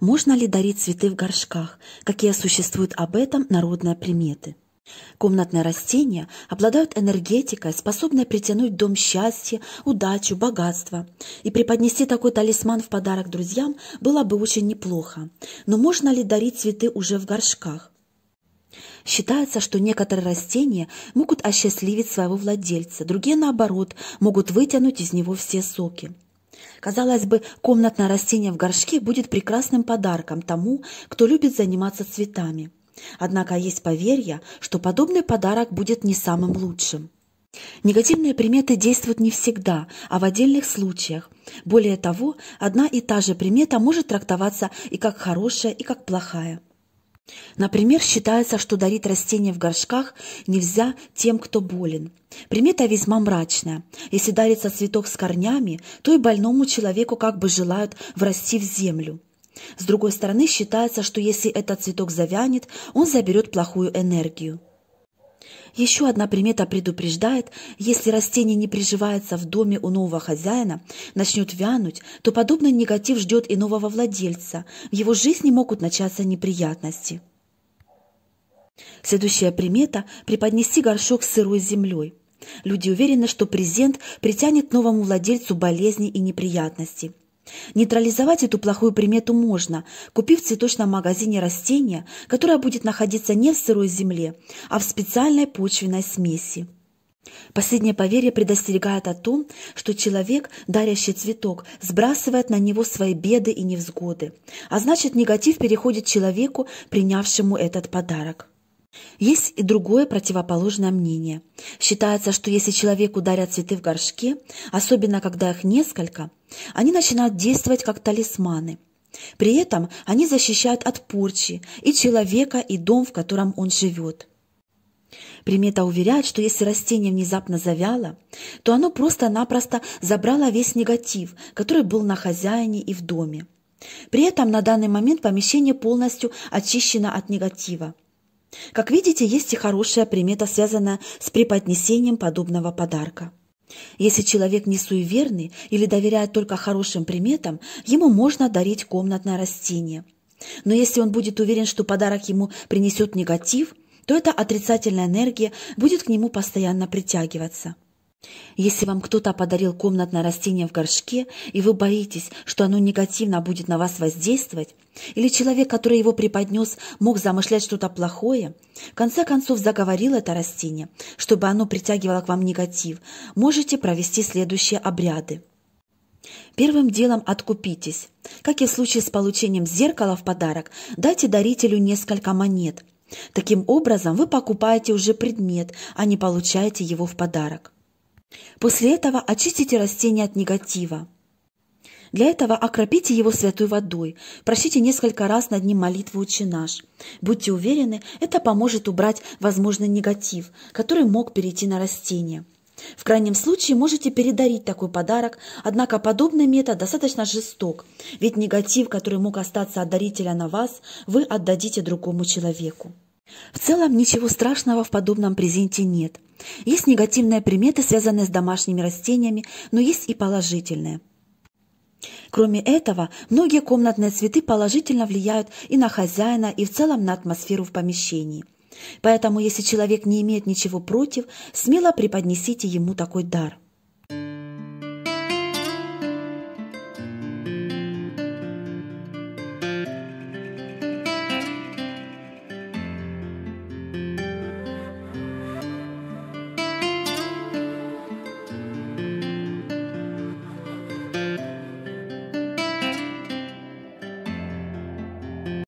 Можно ли дарить цветы в горшках? Какие существуют об этом народные приметы? Комнатные растения обладают энергетикой, способной притянуть в дом счастье, удачу, богатство. И преподнести такой талисман в подарок друзьям было бы очень неплохо. Но можно ли дарить цветы уже в горшках? Считается, что некоторые растения могут осчастливить своего владельца, другие, наоборот, могут вытянуть из него все соки. Казалось бы, комнатное растение в горшке будет прекрасным подарком тому, кто любит заниматься цветами. Однако есть поверье, что подобный подарок будет не самым лучшим. Негативные приметы действуют не всегда, а в отдельных случаях. Более того, одна и та же примета может трактоваться и как хорошая, и как плохая. Например, считается, что дарить растения в горшках нельзя тем, кто болен. Примета весьма мрачная. Если дарится цветок с корнями, то и больному человеку как бы желают врасти в землю. С другой стороны, считается, что если этот цветок завянет, он заберет плохую энергию. Еще одна примета предупреждает, если растение не приживается в доме у нового хозяина, начнет вянуть, то подобный негатив ждет и нового владельца. В его жизни могут начаться неприятности. Следующая примета – преподнести горшок с сырой землей. Люди уверены, что презент притянет новому владельцу болезни и неприятности. Нейтрализовать эту плохую примету можно, купив в цветочном магазине растение, которое будет находиться не в сырой земле, а в специальной почвенной смеси. Последнее поверье предостерегает о том, что человек, дарящий цветок, сбрасывает на него свои беды и невзгоды, а значит негатив переходит человеку, принявшему этот подарок. Есть и другое противоположное мнение. Считается, что если человек ударят цветы в горшке, особенно когда их несколько, они начинают действовать как талисманы. При этом они защищают от порчи и человека, и дом, в котором он живет. Примета уверяет, что если растение внезапно завяло, то оно просто-напросто забрало весь негатив, который был на хозяине и в доме. При этом на данный момент помещение полностью очищено от негатива – как видите, есть и хорошая примета, связанная с преподнесением подобного подарка. Если человек не суеверный или доверяет только хорошим приметам, ему можно дарить комнатное растение. Но если он будет уверен, что подарок ему принесет негатив, то эта отрицательная энергия будет к нему постоянно притягиваться – если вам кто-то подарил комнатное растение в горшке, и вы боитесь, что оно негативно будет на вас воздействовать, или человек, который его преподнес, мог замышлять что-то плохое, в конце концов заговорил это растение, чтобы оно притягивало к вам негатив, можете провести следующие обряды. Первым делом откупитесь. Как и в случае с получением зеркала в подарок, дайте дарителю несколько монет. Таким образом вы покупаете уже предмет, а не получаете его в подарок. После этого очистите растение от негатива. Для этого окропите его святой водой, прочтите несколько раз над ним молитву «Отче наш». Будьте уверены, это поможет убрать возможный негатив, который мог перейти на растение. В крайнем случае можете передарить такой подарок, однако подобный метод достаточно жесток, ведь негатив, который мог остаться от дарителя на вас, вы отдадите другому человеку. В целом ничего страшного в подобном презенте нет. Есть негативные приметы, связанные с домашними растениями, но есть и положительные. Кроме этого, многие комнатные цветы положительно влияют и на хозяина, и в целом на атмосферу в помещении. Поэтому, если человек не имеет ничего против, смело преподнесите ему такой дар –